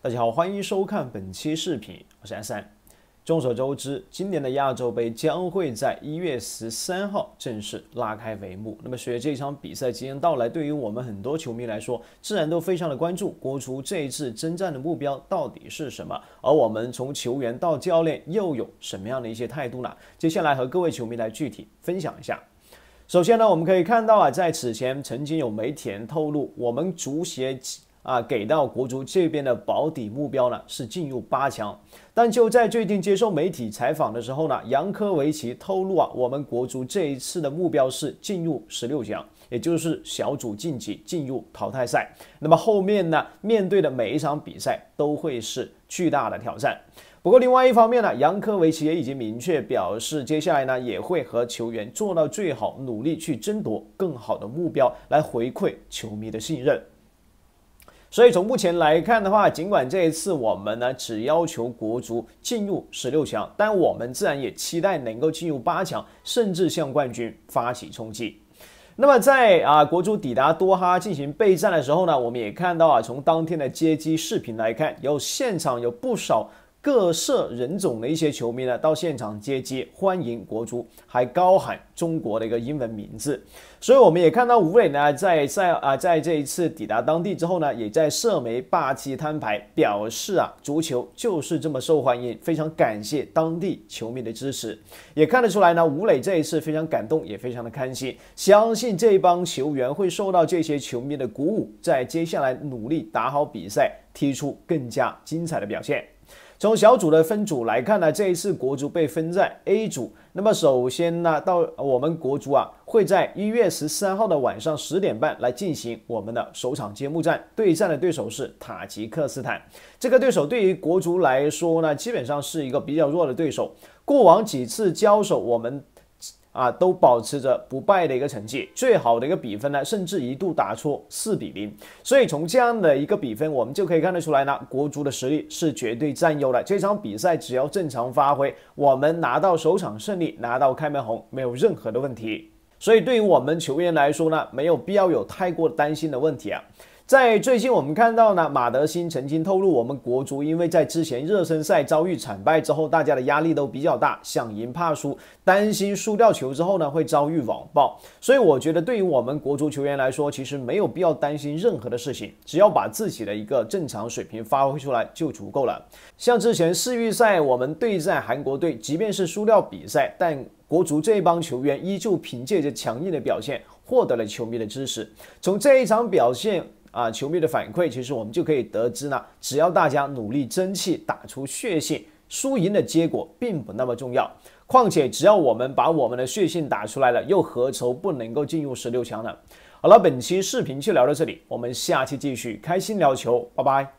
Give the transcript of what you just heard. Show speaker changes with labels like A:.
A: 大家好，欢迎收看本期视频，我是安三。众所周知，今年的亚洲杯将会在一月十三号正式拉开帷幕。那么，随着这场比赛即将到来，对于我们很多球迷来说，自然都非常的关注国足这一次征战的目标到底是什么，而我们从球员到教练又有什么样的一些态度呢？接下来和各位球迷来具体分享一下。首先呢，我们可以看到啊，在此前曾经有媒体人透露，我们足协。啊，给到国足这边的保底目标呢是进入八强，但就在最近接受媒体采访的时候呢，杨科维奇透露啊，我们国足这一次的目标是进入十六强，也就是小组晋级进入淘汰赛。那么后面呢，面对的每一场比赛都会是巨大的挑战。不过另外一方面呢，杨科维奇也已经明确表示，接下来呢也会和球员做到最好，努力去争夺更好的目标，来回馈球迷的信任。所以从目前来看的话，尽管这一次我们呢只要求国足进入十六强，但我们自然也期待能够进入八强，甚至向冠军发起冲击。那么在啊国足抵达多哈进行备战的时候呢，我们也看到啊从当天的接机视频来看，有现场有不少。各色人种的一些球迷呢，到现场接机欢迎国足，还高喊中国的一个英文名字。所以我们也看到吴磊呢，在在啊在这一次抵达当地之后呢，也在社媒霸气摊牌，表示啊足球就是这么受欢迎，非常感谢当地球迷的支持。也看得出来呢，吴磊这一次非常感动，也非常的开心。相信这帮球员会受到这些球迷的鼓舞，在接下来努力打好比赛，踢出更加精彩的表现。从小组的分组来看呢，这一次国足被分在 A 组。那么首先呢，到我们国足啊，会在一月十三号的晚上十点半来进行我们的首场揭幕战，对战的对手是塔吉克斯坦。这个对手对于国足来说呢，基本上是一个比较弱的对手。过往几次交手，我们啊，都保持着不败的一个成绩，最好的一个比分呢，甚至一度打出四比零。所以从这样的一个比分，我们就可以看得出来呢，国足的实力是绝对占优的。这场比赛只要正常发挥，我们拿到首场胜利，拿到开门红，没有任何的问题。所以对于我们球员来说呢，没有必要有太过担心的问题啊。在最近，我们看到呢，马德兴曾经透露，我们国足因为在之前热身赛遭遇惨败之后，大家的压力都比较大，想赢怕输，担心输掉球之后呢会遭遇网暴。所以我觉得，对于我们国足球员来说，其实没有必要担心任何的事情，只要把自己的一个正常水平发挥出来就足够了。像之前世预赛，我们对战韩国队，即便是输掉比赛，但国足这一帮球员依旧凭借着强硬的表现获得了球迷的支持。从这一场表现。啊！球迷的反馈，其实我们就可以得知呢。只要大家努力争气，打出血性，输赢的结果并不那么重要。况且，只要我们把我们的血性打出来了，又何愁不能够进入十六强呢？好了，本期视频就聊到这里，我们下期继续开心聊球，拜拜。